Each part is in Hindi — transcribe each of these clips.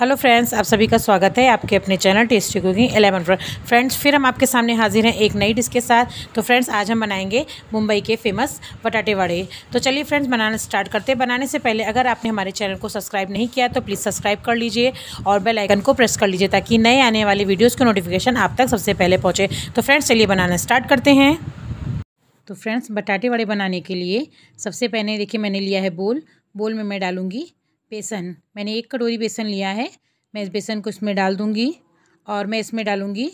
हेलो फ्रेंड्स आप सभी का स्वागत है आपके अपने चैनल टेस्टी कुकिंग एलेवन पर फ्रेंड्स फिर हम आपके सामने हाजिर हैं एक नई डिश के साथ तो फ्रेंड्स आज हम बनाएंगे मुंबई के फेमस पटाटे वड़े तो चलिए फ्रेंड्स बनाना स्टार्ट करते हैं बनाने से पहले अगर आपने हमारे चैनल को सब्सक्राइब नहीं किया तो प्लीज़ सब्सक्राइब कर लीजिए और बेलाइकन को प्रेस कर लीजिए ताकि नए आने वाले वीडियोज़ की नोटिफिकेशन आप तक सबसे पहले पहुँचे तो फ्रेंड्स चलिए बनाना स्टार्ट करते हैं तो फ्रेंड्स बटाटे वड़े बनाने के लिए सबसे पहले देखिए मैंने लिया है बोल बोल में मैं डालूँगी बेसन मैंने एक कटोरी बेसन लिया है मैं इस बेसन को इसमें डाल दूँगी और मैं इसमें डालूँगी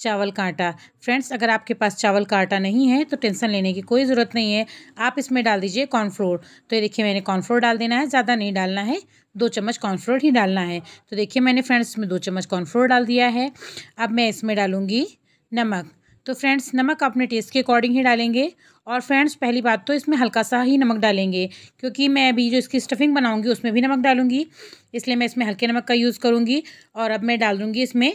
चावल का आटा फ्रेंड्स अगर आपके पास चावल का आटा नहीं है तो टेंशन लेने की कोई ज़रूरत नहीं है आप इसमें डाल दीजिए कॉर्नफ्लोर तो ये देखिए मैंने कॉर्नफ्लोर डाल देना है ज़्यादा नहीं डालना है दो चम्मच कॉर्नफ्लोर ही डालना है तो देखिए मैंने फ्रेंड्स इसमें दो चम्मच कॉर्नफ्लोर डाल दिया है अब मैं इसमें डालूँगी नमक तो फ्रेंड्स नमक अपने टेस्ट के अकॉर्डिंग ही डालेंगे और फ्रेंड्स पहली बात तो इसमें हल्का सा ही नमक डालेंगे क्योंकि मैं अभी जो इसकी स्टफिंग बनाऊंगी उसमें भी नमक डालूंगी इसलिए मैं इसमें हल्के नमक का यूज़ करूँगी और अब मैं डाल दूँगी इसमें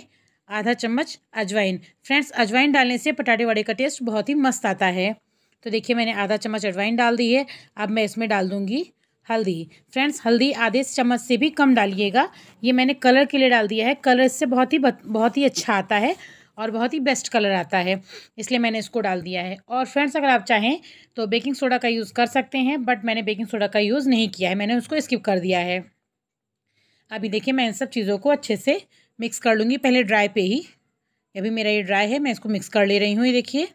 आधा चम्मच अजवाइन फ्रेंड्स अजवाइन डालने से पटाटे वड़े का टेस्ट बहुत ही मस्त आता है तो देखिए मैंने आधा चम्मच अजवाइन डाल दी है अब मैं इसमें डाल दूँगी हल्दी फ्रेंड्स हल्दी आधे चम्मच से भी कम डालिएगा ये मैंने कलर के लिए डाल दिया है कलर इससे बहुत ही बहुत ही अच्छा आता है और बहुत ही बेस्ट कलर आता है इसलिए मैंने इसको डाल दिया है और फ्रेंड्स अगर आप चाहें तो बेकिंग सोडा का यूज़ कर सकते हैं बट मैंने बेकिंग सोडा का यूज़ नहीं किया है मैंने उसको स्किप कर दिया है अभी देखिए मैं इन सब चीज़ों को अच्छे से मिक्स कर लूँगी पहले ड्राई पे ही अभी मेरा ये ड्राई है मैं इसको मिक्स कर ले रही हूँ ये देखिए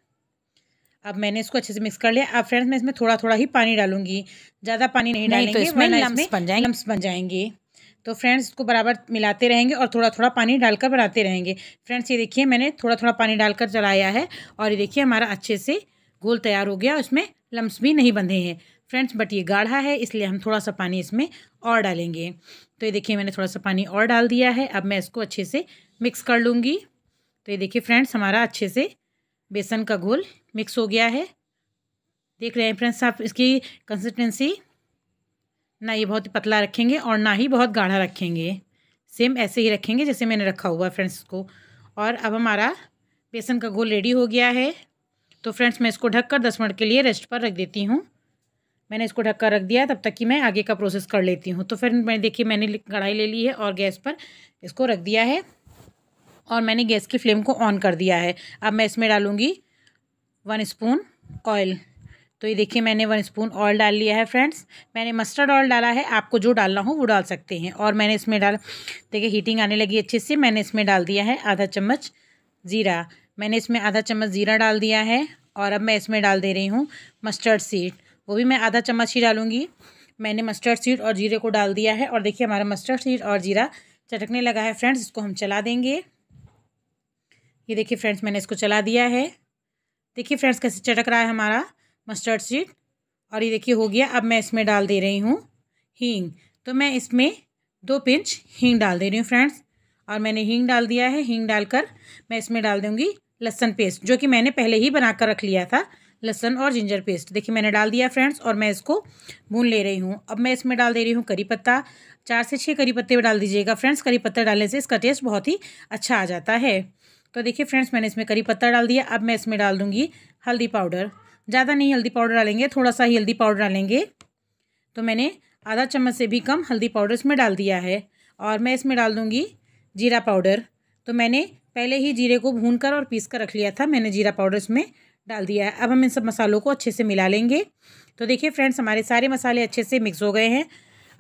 अब मैंने इसको अच्छे से मिक्स कर लिया अब फ्रेंड्स मैं इसमें थोड़ा थोड़ा ही पानी डालूंगी ज़्यादा पानी नहीं, तो डालेंगे तो इसमें लम्स बन जाएंगे लम्स बन जाएंगे तो फ्रेंड्स इसको बराबर मिलाते रहेंगे और थोड़ा थोड़ा पानी डालकर बनाते रहेंगे फ्रेंड्स ये देखिए मैंने थोड़ा थोड़ा पानी डालकर चलाया है और ये देखिए हमारा अच्छे से घोल तैयार हो गया उसमें लम्स भी नहीं बंधे हैं फ्रेंड्स बट ये गाढ़ा है इसलिए हम थोड़ा सा पानी इसमें और डालेंगे तो ये देखिए मैंने थोड़ा सा पानी और डाल दिया है अब मैं इसको अच्छे से मिक्स कर लूँगी तो ये देखिए फ्रेंड्स हमारा अच्छे से बेसन का घोल मिक्स हो गया है देख रहे हैं फ्रेंड्स आप इसकी कंसिस्टेंसी ना ये बहुत पतला रखेंगे और ना ही बहुत गाढ़ा रखेंगे सेम ऐसे ही रखेंगे जैसे मैंने रखा हुआ है फ्रेंड्स को और अब हमारा बेसन का घोल रेडी हो गया है तो फ्रेंड्स मैं इसको ढककर दस मिनट के लिए रेस्ट पर रख देती हूँ मैंने इसको ढककर रख दिया तब तक कि मैं आगे का प्रोसेस कर लेती हूँ तो फिर मैं देखिए मैंने कढ़ाई ले ली है और गैस पर इसको रख दिया है और मैंने गैस की फ्लेम को ऑन कर दिया है अब मैं इसमें डालूँगी वन स्पून ऑयल तो ये देखिए मैंने वन स्पून ऑयल डाल लिया है फ्रेंड्स मैंने मस्टर्ड ऑयल डाला है आपको जो डालना हो वो डाल सकते हैं और मैंने इसमें डाल देखिए हीटिंग आने लगी अच्छे से मैंने इसमें डाल दिया है आधा चम्मच ज़ीरा मैंने इसमें आधा चम्मच ज़ीरा डाल दिया है और अब मैं इसमें डाल दे रही हूँ मस्टर्ड सीड वो भी मैं आधा चम्मच ही डालूँगी मैंने मस्टर्ड सीड और जीरे को डाल दिया है और देखिए हमारा मस्टर्ड सीड और जीरा चटकने लगा है फ्रेंड्स इसको हम चला देंगे ये देखिए फ्रेंड्स मैंने इसको चला दिया है देखिए फ्रेंड्स कैसे चटक रहा है हमारा मस्टर्ड सीड और ये देखिए हो गया अब मैं इसमें डाल दे रही हूँ हींग तो मैं इसमें दो पिंच हींग डाल दे रही हूँ फ्रेंड्स और मैंने हींग डाल दिया है हींग डालकर मैं इसमें डाल दूँगी लहसन पेस्ट जो कि मैंने पहले ही बनाकर रख लिया था लहसन और जिंजर पेस्ट देखिए मैंने डाल दिया फ्रेंड्स और मैं इसको भून ले रही हूँ अब मैं इसमें डाल दे रही हूँ करी पत्ता चार से छः करी पत्ते डाल दीजिएगा फ्रेंड्स करी पत्ता डालने से इसका टेस्ट बहुत ही अच्छा आ जाता है तो देखिए फ्रेंड्स मैंने इसमें करी पत्ता डाल दिया अब मैं इसमें डाल दूँगी हल्दी पाउडर ज़्यादा नहीं हल्दी पाउडर डालेंगे थोड़ा सा ही हल्दी पाउडर डालेंगे तो मैंने आधा चम्मच से भी कम हल्दी पाउडर इसमें डाल दिया है और मैं इसमें डाल दूँगी जीरा पाउडर तो मैंने पहले ही जीरे को भून कर और पीस कर रख लिया था मैंने जीरा पाउडर इसमें डाल दिया है अब हम इन सब मसालों को अच्छे से मिला लेंगे तो देखिए फ्रेंड्स हमारे सारे मसाले अच्छे से मिक्स हो गए हैं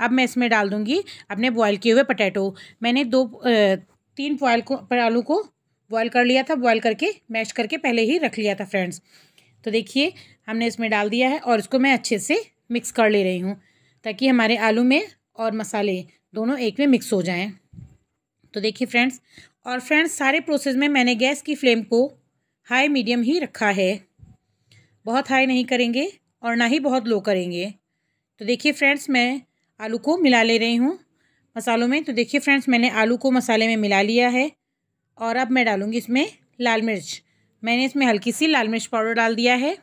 अब मैं इसमें डाल दूँगी अपने बॉयल किए हुए पटैटो मैंने दो तीन बॉयल को आलू को बॉयल कर लिया था बॉयल करके मैश करके पहले ही रख लिया था फ्रेंड्स तो देखिए हमने इसमें डाल दिया है और इसको मैं अच्छे से मिक्स कर ले रही हूँ ताकि हमारे आलू में और मसाले दोनों एक में मिक्स हो जाएं तो देखिए फ्रेंड्स और फ्रेंड्स सारे प्रोसेस में मैंने गैस की फ्लेम को हाई मीडियम ही रखा है बहुत हाई नहीं करेंगे और ना ही बहुत लो करेंगे तो देखिए फ्रेंड्स मैं आलू को मिला ले रही हूँ मसालों में तो देखिए फ्रेंड्स मैंने आलू को मसाले में मिला लिया है और अब मैं डालूँगी इसमें लाल मिर्च मैंने इसमें हल्की सी लाल मिर्च पाउडर डाल दिया है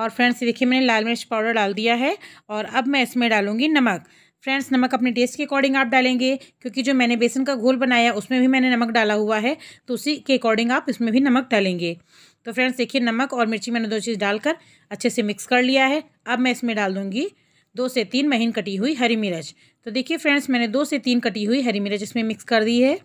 और फ्रेंड्स देखिए मैंने लाल मिर्च पाउडर डाल दिया है और अब मैं इसमें डालूँगी नमक फ्रेंड्स नमक अपने टेस्ट के अकॉर्डिंग आप डालेंगे क्योंकि जो मैंने बेसन का घोल बनाया उसमें भी मैंने नमक डाला हुआ है तो उसी के अकॉर्डिंग आप इसमें भी नमक डालेंगे तो फ्रेंड्स देखिए नमक और मिर्ची मैंने दो चीज़ डालकर अच्छे से मिक्स कर लिया है अब मैं इसमें डाल दूँगी दो से तीन महीन कटी हुई हरी मिर्च तो देखिए फ्रेंड्स मैंने दो से तीन कटी हुई हरी मिर्च इसमें मिक्स कर दी है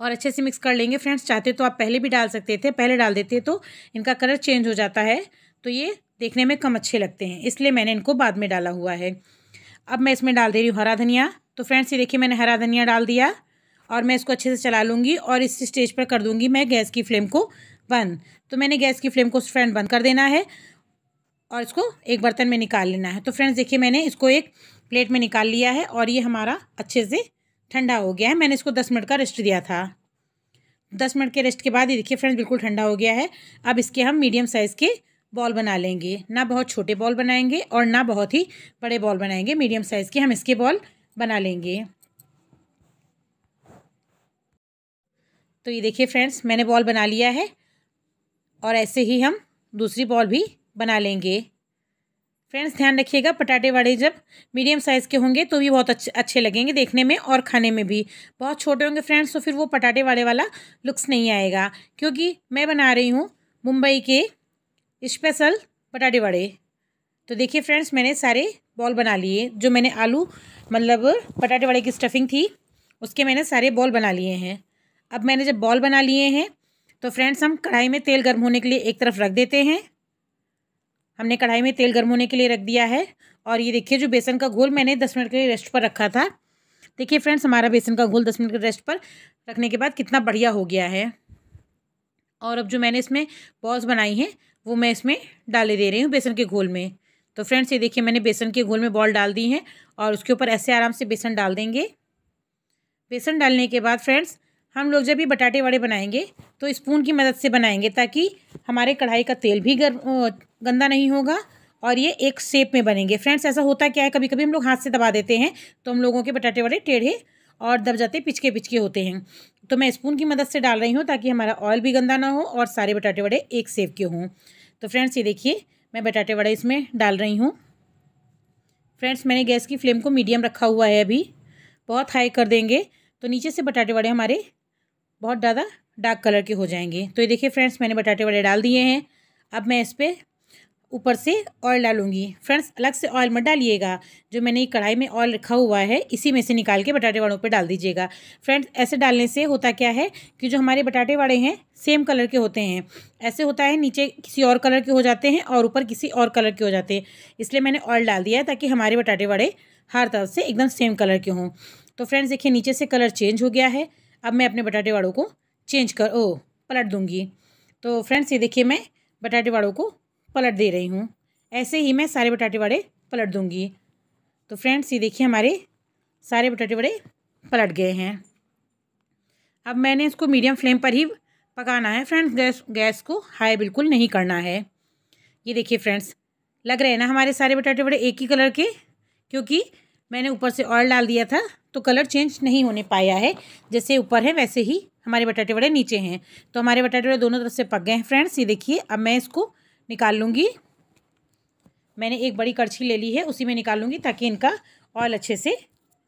और अच्छे से मिक्स कर लेंगे फ्रेंड्स चाहते तो आप पहले भी डाल सकते थे पहले डाल देते तो इनका कलर चेंज हो जाता है तो ये देखने में कम अच्छे लगते हैं इसलिए मैंने इनको बाद में डाला हुआ है अब मैं इसमें डाल दे रही हूँ हरा धनिया तो फ्रेंड्स ये देखिए मैंने हरा धनिया डाल दिया और मैं इसको अच्छे से चला लूँगी और इस स्टेज पर कर दूँगी मैं गैस की फ्लेम को बंद तो मैंने गैस की फ्लेम को फ्रेंड बंद कर देना है और इसको एक बर्तन में निकाल लेना है तो फ्रेंड्स देखिए मैंने इसको एक प्लेट में निकाल लिया है और ये हमारा अच्छे से ठंडा हो गया है मैंने इसको दस मिनट का रेस्ट दिया था दस मिनट के रेस्ट के बाद ये देखिए फ्रेंड्स बिल्कुल ठंडा हो गया है अब इसके हम मीडियम साइज़ के बॉल बना लेंगे ना बहुत छोटे बॉल बनाएंगे और ना बहुत ही बड़े बॉल बनाएंगे मीडियम साइज़ के हम इसके बॉल बना लेंगे तो ये देखिए फ्रेंड्स मैंने बॉल बना लिया है और ऐसे ही हम दूसरी बॉल भी बना लेंगे फ्रेंड्स ध्यान रखिएगा पटाटे वाड़े जब मीडियम साइज़ के होंगे तो भी बहुत अच्छे अच्छे लगेंगे देखने में और खाने में भी बहुत छोटे होंगे फ्रेंड्स तो फिर वो पटाटे वाले वाला लुक्स नहीं आएगा क्योंकि मैं बना रही हूँ मुंबई के स्पेशल पटाटे वड़े तो देखिए फ्रेंड्स मैंने सारे बॉल बना लिए जो मैंने आलू मतलब पटाटे वड़े की स्टफिंग थी उसके मैंने सारे बॉल बना लिए हैं अब मैंने जब बॉल बना लिए हैं तो फ्रेंड्स हम कढ़ाई में तेल गर्म होने के लिए एक तरफ रख देते हैं हमने कढ़ाई में तेल गर्म होने के लिए रख दिया है और ये देखिए जो बेसन का घोल मैंने दस मिनट के लिए रेस्ट पर रखा था देखिए फ्रेंड्स हमारा बेसन का घोल दस मिनट के रेस्ट पर रखने के बाद कितना बढ़िया हो गया है और अब जो मैंने इसमें बॉल्स बनाई हैं वो मैं इसमें डाले दे रही हूँ बेसन के घोल में तो फ्रेंड्स ये देखिए मैंने बेसन के घोल में बॉल डाल दी हैं और उसके ऊपर ऐसे आराम से बेसन डाल देंगे बेसन डालने के बाद फ्रेंड्स हम लोग जब भी बटाटे वड़े बनाएंगे तो स्पून की मदद से बनाएंगे ताकि हमारे कढ़ाई का तेल भी गर्म गंदा नहीं होगा और ये एक शेप में बनेंगे फ्रेंड्स ऐसा होता क्या है कभी कभी हम लोग हाथ से दबा देते हैं तो हम लोगों के बटाटे वड़े टेढ़े और दब जाते पिचके पिचके होते हैं तो मैं स्पून की मदद से डाल रही हूँ ताकि हमारा ऑयल भी गंदा ना हो और सारे बटाटे वड़े एक सेप के हों तो फ्रेंड्स ये देखिए मैं बटाटे वड़े इसमें डाल रही हूँ फ्रेंड्स मैंने गैस की फ्लेम को मीडियम रखा हुआ है अभी बहुत हाई कर देंगे तो नीचे से बटाटे वड़े हमारे बहुत ज़्यादा डार्क कलर के हो जाएंगे तो ये देखिए फ्रेंड्स मैंने बटाटे वड़े डाल दिए हैं अब मैं इस पर ऊपर से ऑयल डालूंगी फ्रेंड्स अलग से ऑयल मत डालिएगा जो मैंने कढ़ाई में ऑयल रखा हुआ है इसी में से निकाल के बटाटे वड़ों पर डाल दीजिएगा फ्रेंड्स ऐसे डालने से होता क्या है कि जो हमारे बटाटे वड़े हैं सेम कलर के होते हैं ऐसे होता है नीचे किसी और कलर के हो जाते हैं और ऊपर किसी और कलर के हो जाते हैं इसलिए मैंने ऑयल डाल दिया है ताकि हमारे बटाटे वड़े हर तरफ से एकदम सेम कलर के हों तो फ्रेंड्स देखिए नीचे से कलर चेंज हो गया है अब मैं अपने बटाटे वाड़ों को चेंज कर ओ पलट दूँगी तो फ्रेंड्स ये देखिए मैं बटाटे वाड़ों को पलट दे रही हूँ ऐसे ही मैं सारे बटाटे वाड़े पलट दूँगी तो फ्रेंड्स ये देखिए हमारे सारे बटाटे वाड़े पलट गए हैं अब मैंने इसको मीडियम फ्लेम पर ही पकाना है फ्रेंड्स गैस गैस को हाई बिल्कुल नहीं करना है ये देखिए फ्रेंड्स लग रहे हैं ना हमारे सारे बटाटे बड़े एक ही कलर के क्योंकि मैंने ऊपर से ऑयल डाल दिया था तो कलर चेंज नहीं होने पाया है जैसे ऊपर है वैसे ही हमारे बटाटे वड़े नीचे हैं तो हमारे बटाटे वड़े दोनों तरफ से पक गए हैं फ्रेंड्स ये देखिए अब मैं इसको निकाल लूँगी मैंने एक बड़ी कड़छी ले ली है उसी में निकाल लूँगी ताकि इनका ऑयल अच्छे से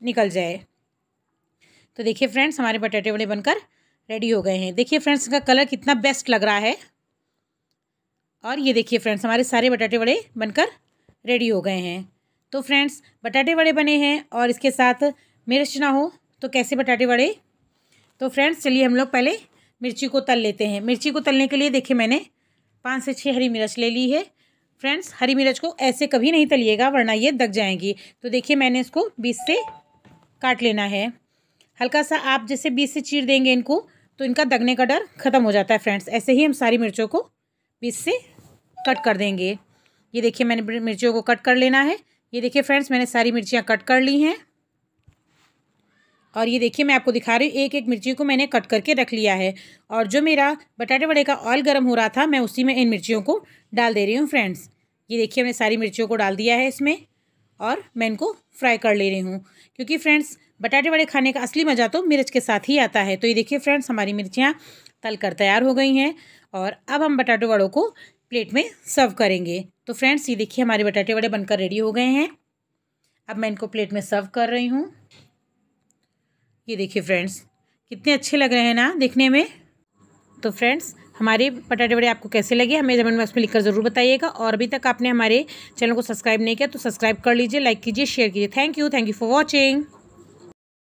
निकल जाए तो देखिए फ्रेंड्स हमारे बटाटे वड़े बनकर रेडी हो गए हैं देखिए फ्रेंड्स इनका कलर कितना बेस्ट लग रहा है और ये देखिए फ्रेंड्स हमारे सारे बटाटे वड़े बनकर रेडी हो गए हैं तो फ्रेंड्स बटाटे वड़े बने हैं और इसके साथ मिर्च ना हो तो कैसे बटाटे बड़े तो फ्रेंड्स चलिए हम लोग पहले मिर्ची को तल लेते हैं मिर्ची को तलने के लिए देखिए मैंने पाँच से छः हरी मिर्च ले ली है फ्रेंड्स हरी मिर्च को ऐसे कभी नहीं तलिएगा वरना ये दग जाएंगी तो देखिए मैंने इसको बीस से काट लेना है हल्का सा आप जैसे बीस से चीर देंगे इनको तो इनका दगने का डर ख़त्म हो जाता है फ्रेंड्स ऐसे ही हम सारी मिर्चों को बीस से कट कर देंगे ये देखिए मैंने मिर्चियों को कट कर लेना है ये देखिए फ्रेंड्स मैंने सारी मिर्चियाँ कट कर ली हैं और ये देखिए मैं आपको दिखा रही हूँ एक एक मिर्ची को मैंने कट करके रख लिया है और जो मेरा बटाटे वड़े का ऑयल गर्म हो रहा था मैं उसी में इन मिर्चियों को डाल दे रही हूँ फ्रेंड्स ये देखिए मैंने सारी मिर्चियों को डाल दिया है इसमें और मैं इनको फ्राई कर ले रही हूँ क्योंकि फ्रेंड्स बटाटे वड़े खाने का असली मज़ा तो मिर्च के साथ ही आता है तो ये देखिए फ्रेंड्स हमारी मिर्चियाँ तल कर तैयार हो गई हैं और अब हम बटाटे वड़ों को प्लेट में सर्व करेंगे तो फ्रेंड्स ये देखिए हमारे बटाटे वड़े बनकर रेडी हो गए हैं अब मैं इनको प्लेट में सर्व कर रही हूँ ये देखिए फ्रेंड्स कितने अच्छे लग रहे हैं ना देखने में तो फ्रेंड्स हमारे पटाटे बड़े आपको कैसे लगे हमें कमेंट बॉक्स में लिखकर ज़रूर बताइएगा और अभी तक आपने हमारे चैनल को सब्सक्राइब नहीं किया तो सब्सक्राइब कर लीजिए लाइक कीजिए शेयर कीजिए thank you thank you for watching